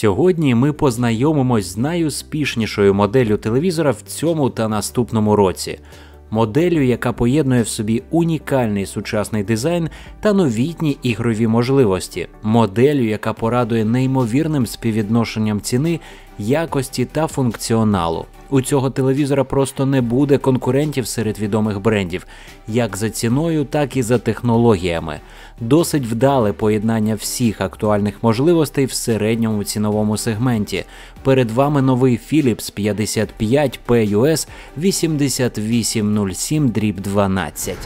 Сьогодні ми познайомимось з найуспішнішою моделлю телевізора в цьому та наступному році. Моделлю, яка поєднує в собі унікальний сучасний дизайн та новітні ігрові можливості, моделлю, яка порадує неймовірним співвідношенням ціни, якості та функціоналу. У цього телевізора просто не буде конкурентів серед відомих брендів, як за ціною, так і за технологіями. Досить вдале поєднання всіх актуальних можливостей в середньому ціновому сегменті. Перед вами новий Philips 55 PUS 8807 12.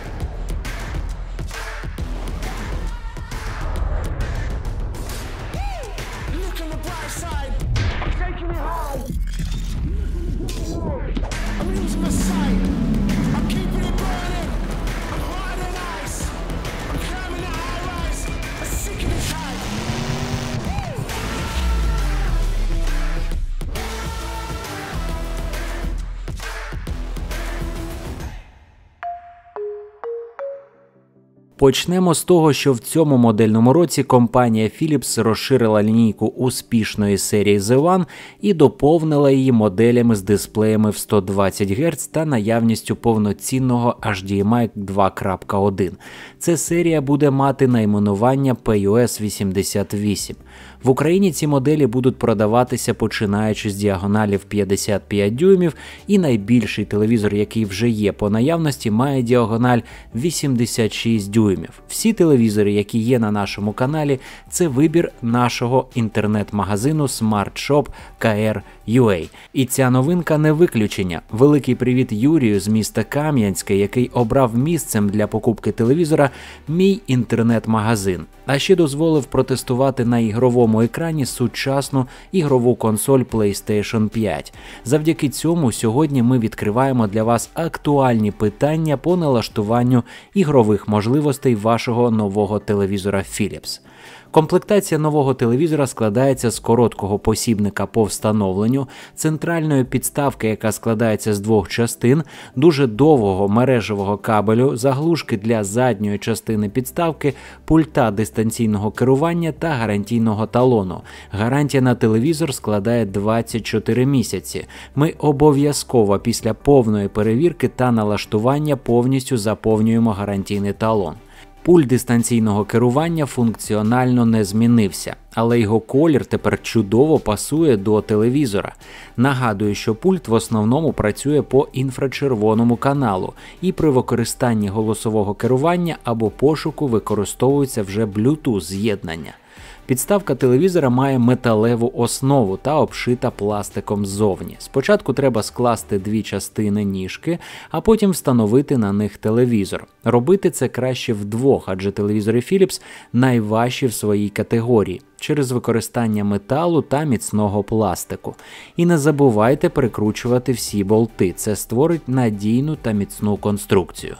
I'm I'm gonna Почнемо з того, що в цьому модельному році компанія Philips розширила лінійку успішної серії The One і доповнила її моделями з дисплеями в 120 Гц та наявністю повноцінного HDMI 2.1. Це серія буде мати найменування PUS 88. В Україні ці моделі будуть продаватися починаючи з діагоналів 55 дюймів, і найбільший телевізор, який вже є по наявності, має діагональ 86 дюймів. Всі телевізори, які є на нашому каналі, це вибір нашого інтернет-магазину SmartShop KR.UA. І ця новинка не виключення. Великий привіт Юрію з міста Кам'янське, який обрав місцем для покупки телевізора мій інтернет-магазин, а ще дозволив протестувати на ігровому екрані сучасну ігрову консоль PlayStation 5. Завдяки цьому сьогодні ми відкриваємо для вас актуальні питання по налаштуванню ігрових можливостей вашого нового телевізора Philips. Комплектація нового телевізора складається з короткого посібника по встановленню, центральної підставки, яка складається з двох частин, дуже довгого мережевого кабелю, заглушки для задньої частини підставки, пульта дистанційного керування та гарантійного талону. Гарантія на телевізор складає 24 місяці. Ми обов'язково після повної перевірки та налаштування повністю заповнюємо гарантійний талон. Пульт дистанційного керування функціонально не змінився, але його колір тепер чудово пасує до телевізора. Нагадую, що пульт в основному працює по інфрачервоному каналу, і при використанні голосового керування або пошуку використовується вже Bluetooth з'єднання. Підставка телевізора має металеву основу та обшита пластиком ззовні. Спочатку треба скласти дві частини ніжки, а потім встановити на них телевізор. Робити це краще вдвох, адже телевізори Philips найважчі в своїй категорії через використання металу та міцного пластику. І не забувайте прикручувати всі болти. Це створить надійну та міцну конструкцію.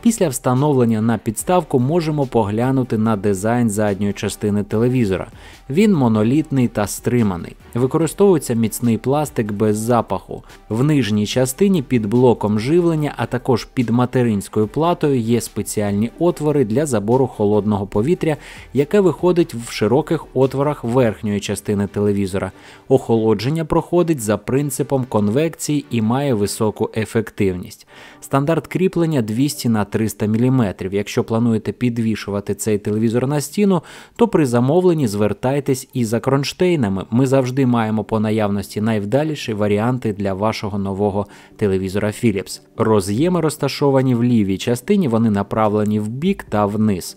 Після встановлення на підставку можемо поглянути на дизайн задньої частини телевізора, він монолітний та стриманий. Використовується міцний пластик без запаху. В нижній частині під блоком живлення, а також під материнською платою є спеціальні отвори для забору холодного повітря, яке виходить в широких отворах верхньої частини телевізора. Охолодження проходить за принципом конвекції і має високу ефективність. Стандарт кріплення 200 на 300 мм. Якщо плануєте підвішувати цей телевізор на стіну, то при замовленні звертайте звертайтесь і за кронштейнами. Ми завжди маємо по наявності найвдаліші варіанти для вашого нового телевізора Philips. Роз'єми розташовані в лівій частині, вони направлені в бік та вниз.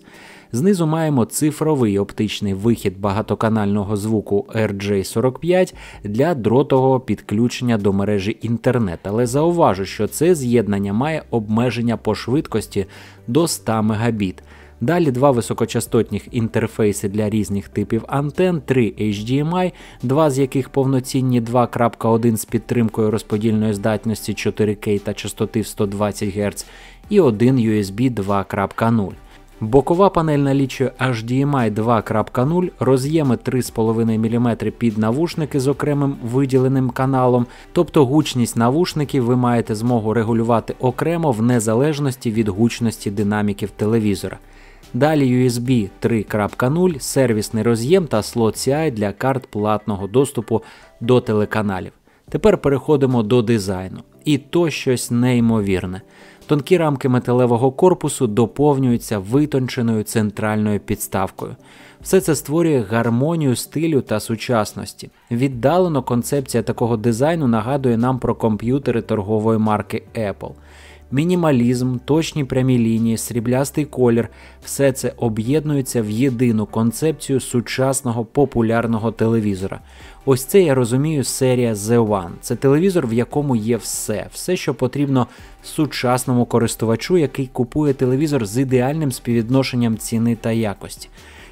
Знизу маємо цифровий оптичний вихід багатоканального звуку RJ45 для дротового підключення до мережі інтернет, але зауважу, що це з'єднання має обмеження по швидкості до 100 Мбіт. Далі два високочастотних інтерфейси для різних типів антен, три HDMI, два з яких повноцінні 2.1 з підтримкою розподільної здатності 4 k та частоти в 120 Гц, і один USB 2.0. Бокова панель налічує HDMI 2.0, роз'єми 3,5 мм під навушники з окремим виділеним каналом, тобто гучність навушників ви маєте змогу регулювати окремо в незалежності від гучності динаміків телевізора. Далі USB 3.0, сервісний роз'єм та слот CI для карт платного доступу до телеканалів. Тепер переходимо до дизайну. І то щось неймовірне. Тонкі рамки металевого корпусу доповнюються витонченою центральною підставкою. Все це створює гармонію стилю та сучасності. Віддалено концепція такого дизайну нагадує нам про комп'ютери торгової марки Apple мінімалізм, точні прямі лінії, сріблястий колір все це об'єднується в єдину концепцію сучасного популярного телевізора. Ось це я розумію серія The One. Це телевізор, в якому є все, все, що потрібно сучасному користувачу, який купує телевізор з ідеальним співвідношенням ціни та якості.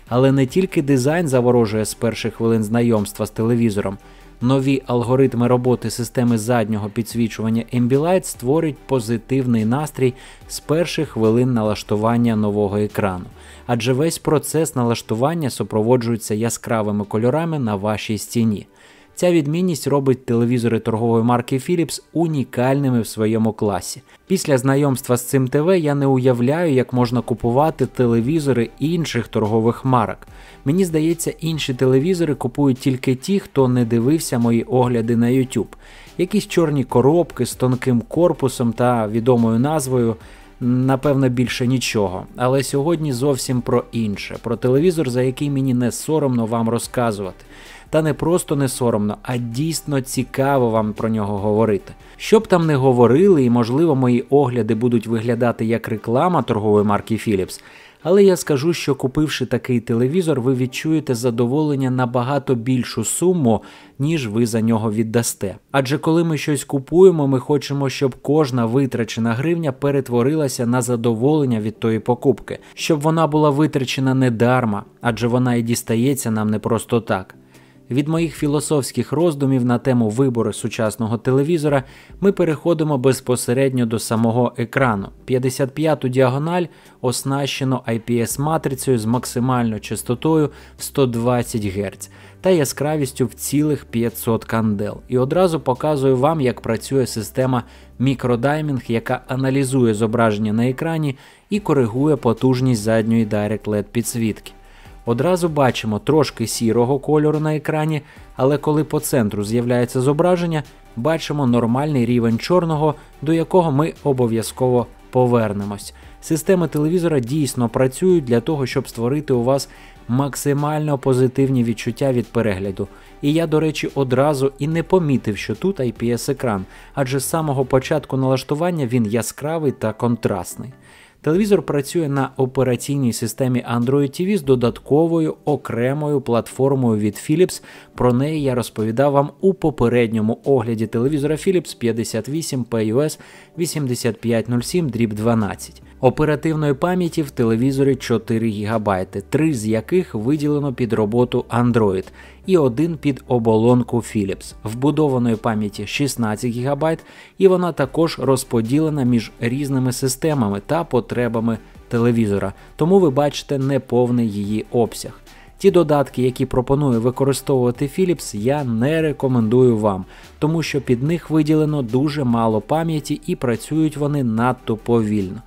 Але не тільки дизайн заворожує з перших хвилин знайомства з телевізором нові алгоритми роботи системи заднього підсвічування Ambilight створить позитивний настрій з перших хвилин налаштування нового екрану, адже весь процес налаштування супроводжується яскравими кольорами на вашій стіні. Ця відмінність робить телевізори торгової марки Philips унікальними в своєму класі. Після знайомства з цим ТВ я не уявляю, як можна купувати телевізори інших торгових марок. Мені здається, інші телевізори купують тільки ті, хто не дивився мої огляди на YouTube. Якісь чорні коробки з тонким корпусом та відомою назвою. Напевно, більше нічого. Але сьогодні зовсім про інше: про телевізор, за який мені не соромно вам розказувати та не просто не соромно, а дійсно цікаво вам про нього говорити. Щоб там не говорили, і можливо мої огляди будуть виглядати як реклама торгової марки Philips, але я скажу, що купивши такий телевізор, ви відчуєте задоволення набагато більшу суму, ніж ви за нього віддасте. Адже коли ми щось купуємо, ми хочемо, щоб кожна витрачена гривня перетворилася на задоволення від тої покупки, щоб вона була витрачена не дарма, адже вона і дістається нам не просто так. Від моїх філософських роздумів на тему вибору сучасного телевізора ми переходимо безпосередньо до самого екрану. 55-ту діагональ оснащено IPS-матрицею з максимальною частотою 120 Гц та яскравістю в цілих 500 кандел. І одразу показую вам, як працює система мікродаймінг, яка аналізує зображення на екрані і коригує потужність задньої Direct LED підсвітки. Одразу бачимо трошки сірого кольору на екрані, але коли по центру з'являється зображення, бачимо нормальний рівень чорного, до якого ми обов'язково повернемось. Системи телевізора дійсно працюють для того, щоб створити у вас максимально позитивні відчуття від перегляду. І я, до речі, одразу і не помітив, що тут IPS екран, адже з самого початку налаштування він яскравий та контрастний. Телевізор працює на операційній системі Android TV з додатковою окремою платформою від Philips. Про неї я розповідав вам у попередньому огляді телевізора Philips 58 PUS 8507 12. Оперативної пам'яті в телевізорі 4 ГБ, 3 з яких виділено під роботу Android і один під оболонку Philips, вбудованої пам'яті 16 ГБ, і вона також розподілена між різними системами та потребами телевізора, тому ви бачите неповний її обсяг. Ті додатки, які пропоную використовувати Philips, я не рекомендую вам, тому що під них виділено дуже мало пам'яті і працюють вони надто повільно.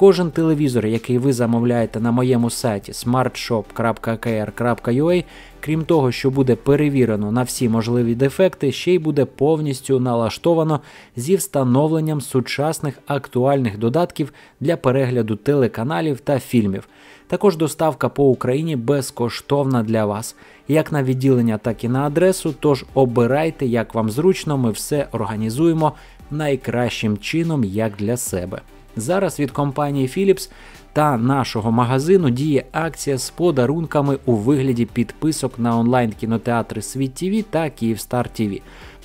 Кожен телевізор, який ви замовляєте на моєму сайті smartshop.kr.ua, крім того, що буде перевірено на всі можливі дефекти, ще й буде повністю налаштовано зі встановленням сучасних актуальних додатків для перегляду телеканалів та фільмів. Також доставка по Україні безкоштовна для вас, як на відділення, так і на адресу. Тож обирайте, як вам зручно, ми все організуємо найкращим чином, як для себе. Зараз від компанії Philips та нашого магазину діє акція з подарунками у вигляді підписок на онлайн-кінотеатри Світ ТВ та Київстар ТВ.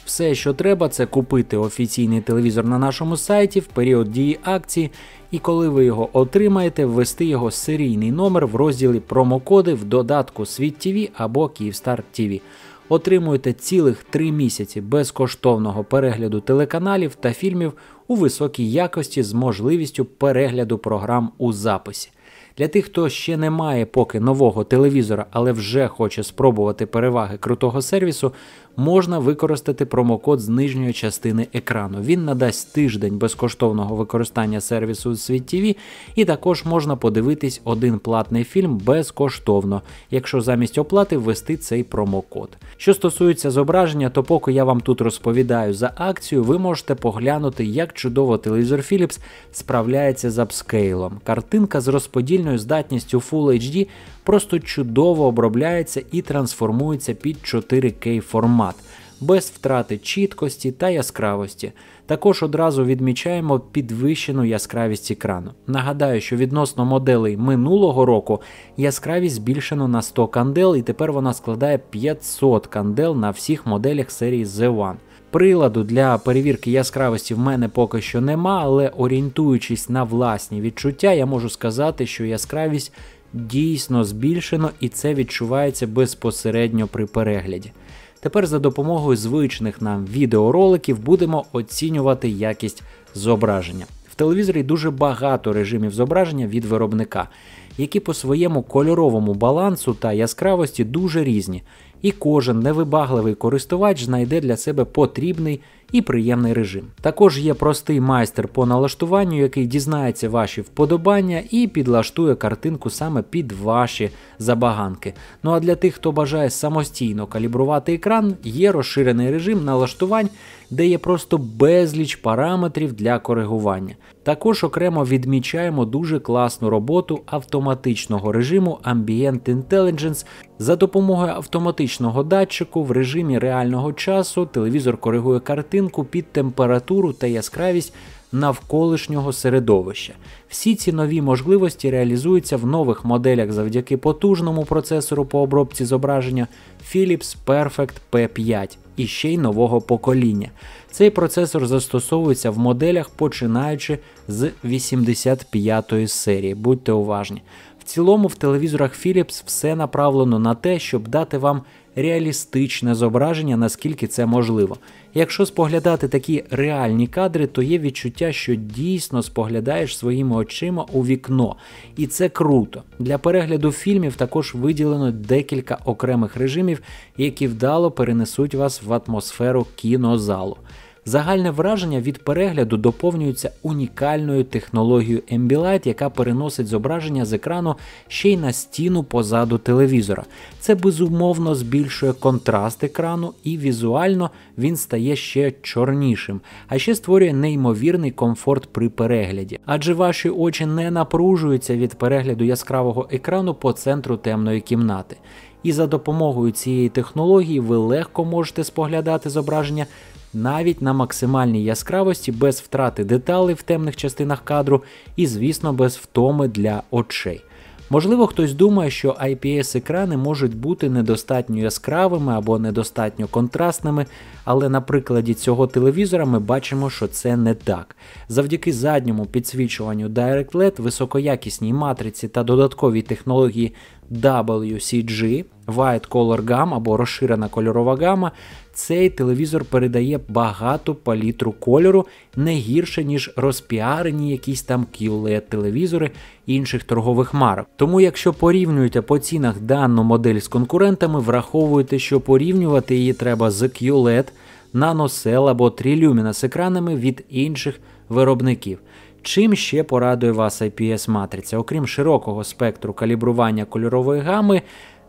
Все, що треба, це купити офіційний телевізор на нашому сайті в період дії акції і коли ви його отримаєте, ввести його серійний номер в розділі промокоди в додатку Світ TV або Київстар TV. Отримуєте цілих три місяці безкоштовного перегляду телеканалів та фільмів у високій якості з можливістю перегляду програм у записі. Для тих, хто ще не має поки нового телевізора, але вже хоче спробувати переваги крутого сервісу, можна використати промокод з нижньої частини екрану. Він надасть тиждень безкоштовного використання сервісу Світ ТВ, і також можна подивитись один платний фільм безкоштовно, якщо замість оплати ввести цей промокод. Що стосується зображення, то поки я вам тут розповідаю за акцію, ви можете поглянути, як чудово телевізор Philips справляється з апскейлом. Картинка з розподільним роздільною здатністю Full HD просто чудово обробляється і трансформується під 4К формат. Без втрати чіткості та яскравості. Також одразу відмічаємо підвищену яскравість екрану. Нагадаю, що відносно моделей минулого року яскравість збільшено на 100 кандел, і тепер вона складає 500 кандел на всіх моделях серії The One. Приладу для перевірки яскравості в мене поки що нема, але орієнтуючись на власні відчуття, я можу сказати, що яскравість дійсно збільшено і це відчувається безпосередньо при перегляді. Тепер за допомогою звичних нам відеороликів будемо оцінювати якість зображення. В телевізорі дуже багато режимів зображення від виробника, які по своєму кольоровому балансу та яскравості дуже різні, і кожен невибагливий користувач знайде для себе потрібний і приємний режим. Також є простий майстер по налаштуванню, який дізнається ваші вподобання і підлаштує картинку саме під ваші забаганки. Ну а для тих, хто бажає самостійно калібрувати екран, є розширений режим налаштувань, де є просто безліч параметрів для коригування. Також окремо відмічаємо дуже класну роботу автоматичного режиму Ambient Intelligence. За допомогою автоматичного датчику в режимі реального часу телевізор коригує картинку під температуру та яскравість. Навколишнього середовища. Всі ці нові можливості реалізуються в нових моделях завдяки потужному процесору по обробці зображення Philips Perfect P5 і ще й нового покоління. Цей процесор застосовується в моделях, починаючи з 85-ї серії. Будьте уважні. В цілому в телевізорах Philips все направлено на те, щоб дати вам реалістичне зображення, наскільки це можливо. Якщо споглядати такі реальні кадри, то є відчуття, що дійсно споглядаєш своїми очима у вікно, і це круто. Для перегляду фільмів також виділено декілька окремих режимів, які вдало перенесуть вас в атмосферу кінозалу. Загальне враження від перегляду доповнюється унікальною технологією Ambilight, яка переносить зображення з екрану ще й на стіну позаду телевізора. Це безумовно збільшує контраст екрану і візуально він стає ще чорнішим, а ще створює неймовірний комфорт при перегляді. Адже ваші очі не напружуються від перегляду яскравого екрану по центру темної кімнати. І за допомогою цієї технології ви легко можете споглядати зображення навіть на максимальній яскравості без втрати деталей в темних частинах кадру і, звісно, без втоми для очей. Можливо, хтось думає, що IPS-екрани можуть бути недостатньо яскравими або недостатньо контрастними, але на прикладі цього телевізора ми бачимо, що це не так. Завдяки задньому підсвічуванню DirectLED, високоякісній матриці та додатковій технології WCG White Color Gamma або розширена кольорова гама, цей телевізор передає багату палітру кольору не гірше, ніж розпіарені якісь там qled телевізори інших торгових марок. Тому, якщо порівнюєте по цінах дану модель з конкурентами, враховуйте, що порівнювати її треба з QLED, NanoCell або з екранами від інших виробників. Чим ще порадує вас IPS-матриця? Окрім широкого спектру калібрування кольорової гами,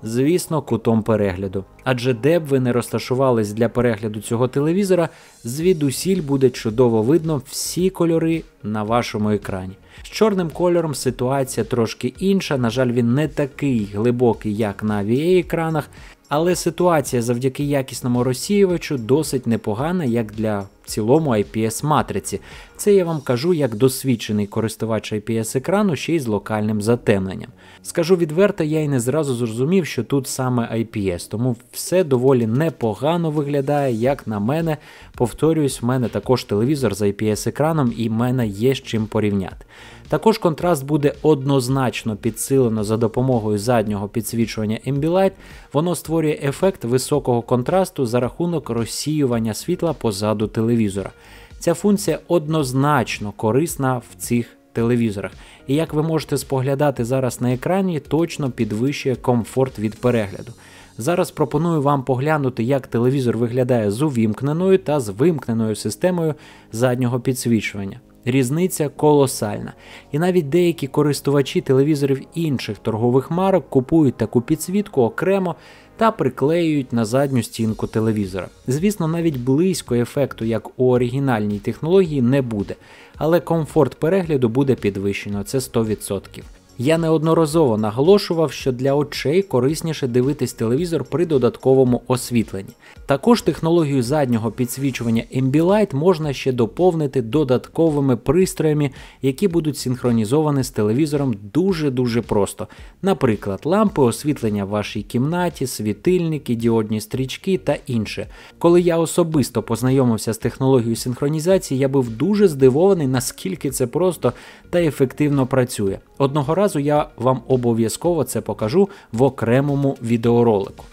звісно, кутом перегляду. Адже де б ви не розташувались для перегляду цього телевізора, звідусіль буде чудово видно всі кольори на вашому екрані. З чорним кольором ситуація трошки інша. На жаль, він не такий глибокий, як на va екранах але ситуація завдяки якісному розсіювачу досить непогана, як для цілому IPS-матриці. Це я вам кажу як досвідчений користувач IPS-екрану ще й з локальним затемненням. Скажу відверто, я й не зразу зрозумів, що тут саме IPS, тому все доволі непогано виглядає, як на мене. Повторююсь, в мене також телевізор з IPS-екраном і мене є з чим порівняти. Також контраст буде однозначно підсилено за допомогою заднього підсвічування Ambilight. Воно створює ефект високого контрасту за рахунок розсіювання світла позаду телевізора. Ця функція однозначно корисна в цих телевізорах. І як ви можете споглядати зараз на екрані, точно підвищує комфорт від перегляду. Зараз пропоную вам поглянути, як телевізор виглядає з увімкненою та з вимкненою системою заднього підсвічування. Різниця колосальна. І навіть деякі користувачі телевізорів інших торгових марок купують таку підсвітку окремо та приклеюють на задню стінку телевізора. Звісно, навіть близько ефекту, як у оригінальній технології, не буде, але комфорт перегляду буде підвищено, це 100%. Я неодноразово наголошував, що для очей корисніше дивитись телевізор при додатковому освітленні. Також технологію заднього підсвічування Ambilight можна ще доповнити додатковими пристроями, які будуть синхронізовані з телевізором дуже-дуже просто. Наприклад, лампи, освітлення в вашій кімнаті, світильники, діодні стрічки та інше. Коли я особисто познайомився з технологією синхронізації, я був дуже здивований, наскільки це просто та ефективно працює. Одного разу я вам обов'язково це покажу в окремому відеоролику.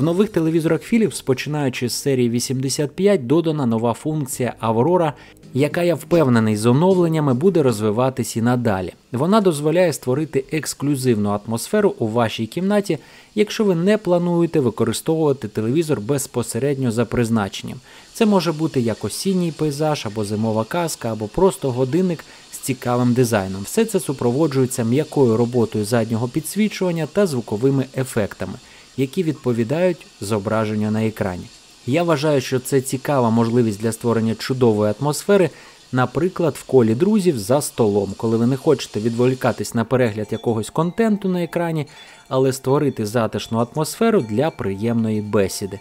В нових телевізорах Philips, починаючи з серії 85, додана нова функція Aurora, яка я впевнений з оновленнями буде розвиватись і надалі. Вона дозволяє створити ексклюзивну атмосферу у вашій кімнаті, якщо ви не плануєте використовувати телевізор безпосередньо за призначенням. Це може бути як осінній пейзаж, або зимова казка, або просто годинник з цікавим дизайном. Все це супроводжується м'якою роботою заднього підсвічування та звуковими ефектами які відповідають зображенню на екрані. Я вважаю, що це цікава можливість для створення чудової атмосфери, наприклад, в колі друзів за столом, коли ви не хочете відволікатись на перегляд якогось контенту на екрані, але створити затишну атмосферу для приємної бесіди.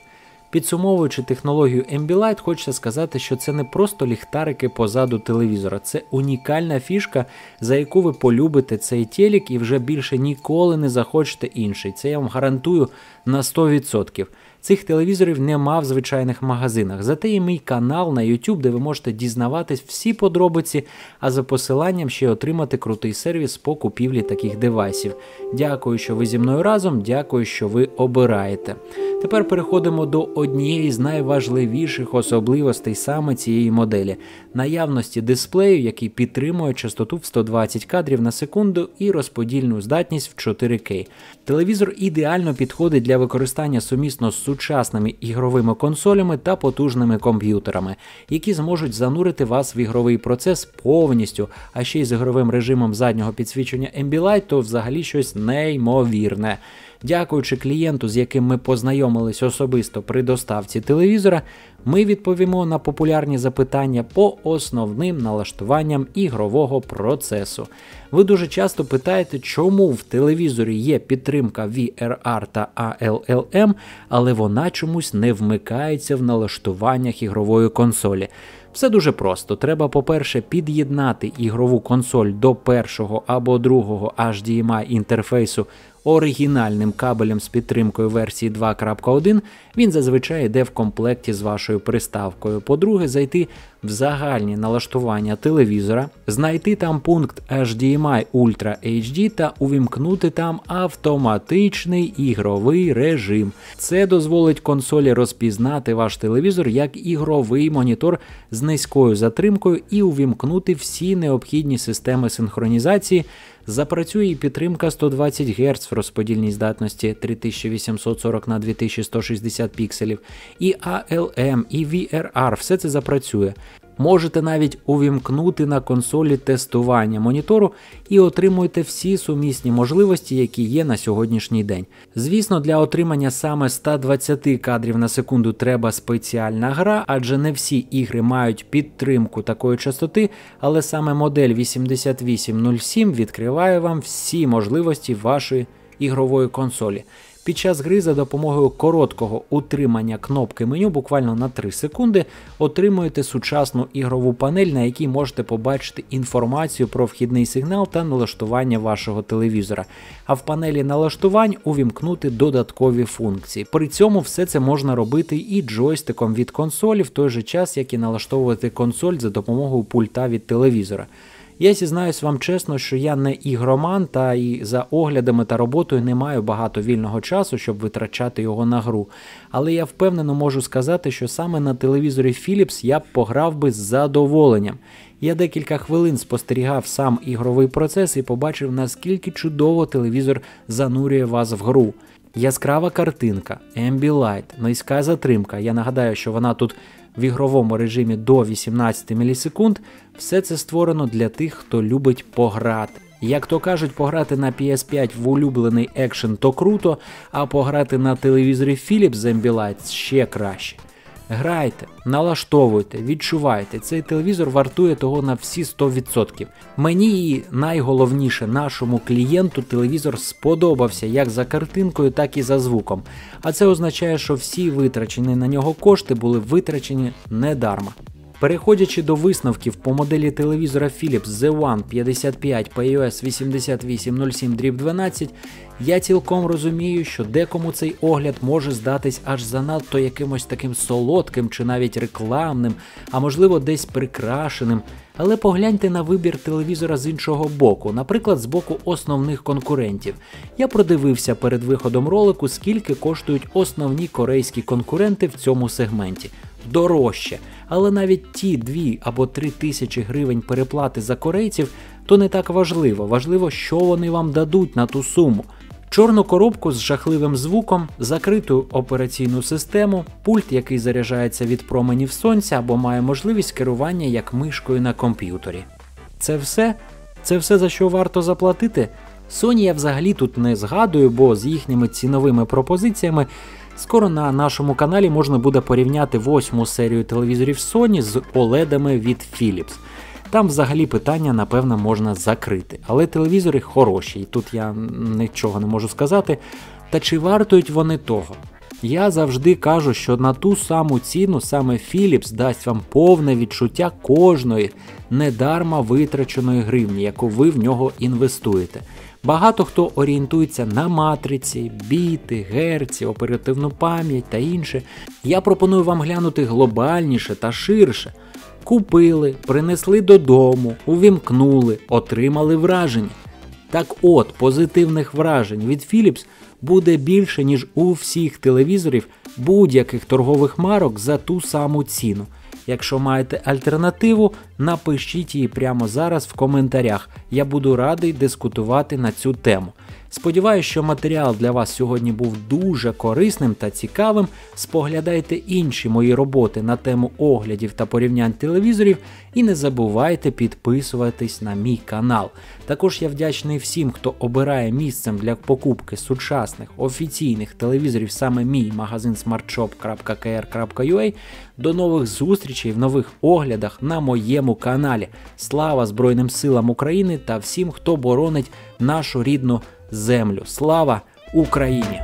Підсумовуючи технологію Ambilight, хочеться сказати, що це не просто ліхтарики позаду телевізора, це унікальна фішка, за яку ви полюбите цей телік і вже більше ніколи не захочете інший. Це я вам гарантую на 100%. Цих телевізорів нема в звичайних магазинах. Зате є мій канал на YouTube, де ви можете дізнаватись всі подробиці, а за посиланням ще отримати крутий сервіс по купівлі таких девайсів. Дякую, що ви зі мною разом. Дякую, що ви обираєте. Тепер переходимо до однієї з найважливіших особливостей саме цієї моделі наявності дисплею, який підтримує частоту в 120 кадрів на секунду і розподільну здатність в 4К. Телевізор ідеально підходить для використання сумісно з сучасними ігровими консолями та потужними комп'ютерами, які зможуть занурити вас в ігровий процес повністю, а ще й з ігровим режимом заднього підсвічення Ambilight, то взагалі щось неймовірне. Дякуючи клієнту, з яким ми познайомились особисто при доставці телевізора, ми відповімо на популярні запитання по основним налаштуванням ігрового процесу. Ви дуже часто питаєте, чому в телевізорі є підтримка VRR та ALLM, але вона чомусь не вмикається в налаштуваннях ігрової консолі. Все дуже просто. Треба, по-перше, під'єднати ігрову консоль до першого або другого HDMI інтерфейсу оригінальним кабелем з підтримкою версії 2.1 він зазвичай йде в комплекті з вашою приставкою. По-друге, зайти в загальні налаштування телевізора, знайти там пункт HDMI Ultra HD та увімкнути там автоматичний ігровий режим. Це дозволить консолі розпізнати ваш телевізор як ігровий монітор з низькою затримкою і увімкнути всі необхідні системи синхронізації. Запрацює і підтримка 120 Гц в розподільній здатності 3840 на 2160 пікселів, і ALM, і VRR, все це запрацює. Можете навіть увімкнути на консолі тестування монітору і отримуєте всі сумісні можливості, які є на сьогоднішній день. Звісно, для отримання саме 120 кадрів на секунду треба спеціальна гра, адже не всі ігри мають підтримку такої частоти, але саме модель 8807 відкриває вам всі можливості вашої ігрової консолі. Під час гри за допомогою короткого утримання кнопки меню, буквально на 3 секунди, отримуєте сучасну ігрову панель, на якій можете побачити інформацію про вхідний сигнал та налаштування вашого телевізора. А в панелі налаштувань увімкнути додаткові функції. При цьому все це можна робити і джойстиком від консолі в той же час, як і налаштовувати консоль за допомогою пульта від телевізора. Я зізнаюсь вам чесно, що я не ігроман, та і за оглядами та роботою не маю багато вільного часу, щоб витрачати його на гру. Але я впевнено можу сказати, що саме на телевізорі Philips я б пограв би з задоволенням. Я декілька хвилин спостерігав сам ігровий процес і побачив, наскільки чудово телевізор занурює вас в гру. Яскрава картинка, Ambilight, низька затримка. Я нагадаю, що вона тут в ігровому режимі до 18 мілісекунд. Все це створено для тих, хто любить пограти. Як то кажуть, пограти на PS5 в улюблений екшен то круто, а пограти на телевізорі Philips з Ambilight ще краще. Грайте, налаштовуйте, відчувайте. Цей телевізор вартує того на всі 100%. Мені і найголовніше, нашому клієнту телевізор сподобався як за картинкою, так і за звуком. А це означає, що всі витрачені на нього кошти були витрачені недарма. Переходячи до висновків по моделі телевізора Philips The One 55 PUS 8807 12 я цілком розумію, що декому цей огляд може здатись аж занадто якимось таким солодким чи навіть рекламним, а можливо десь прикрашеним. Але погляньте на вибір телевізора з іншого боку, наприклад, з боку основних конкурентів. Я продивився перед виходом ролику, скільки коштують основні корейські конкуренти в цьому сегменті. Дорожче але навіть ті 2 або 3 тисячі гривень переплати за корейців то не так важливо. Важливо, що вони вам дадуть на ту суму. Чорну коробку з жахливим звуком, закриту операційну систему, пульт, який заряджається від променів сонця або має можливість керування як мишкою на комп'ютері. Це все? Це все за що варто заплатити? Sony я взагалі тут не згадую, бо з їхніми ціновими пропозиціями Скоро на нашому каналі можна буде порівняти восьму серію телевізорів Sony з OLED-ами від Philips. Там взагалі питання, напевно, можна закрити. Але телевізори хороші, і тут я нічого не можу сказати. Та чи вартують вони того? Я завжди кажу, що на ту саму ціну саме Philips дасть вам повне відчуття кожної недарма витраченої гривні, яку ви в нього інвестуєте. Багато хто орієнтується на матриці, біти, герці, оперативну пам'ять та інше. Я пропоную вам глянути глобальніше та ширше. Купили, принесли додому, увімкнули, отримали враження. Так от, позитивних вражень від Philips буде більше, ніж у всіх телевізорів будь-яких торгових марок за ту саму ціну. Якщо маєте альтернативу, напишіть її прямо зараз в коментарях. Я буду радий дискутувати на цю тему. Сподіваюсь, що матеріал для вас сьогодні був дуже корисним та цікавим. Споглядайте інші мої роботи на тему оглядів та порівнянь телевізорів і не забувайте підписуватись на мій канал. Також я вдячний всім, хто обирає місцем для покупки сучасних офіційних телевізорів, саме мій магазин smartshop.kr.ua. До нових зустрічей в нових оглядах на моєму каналі. Слава Збройним силам України та всім, хто боронить нашу рідну землю. Слава Україні!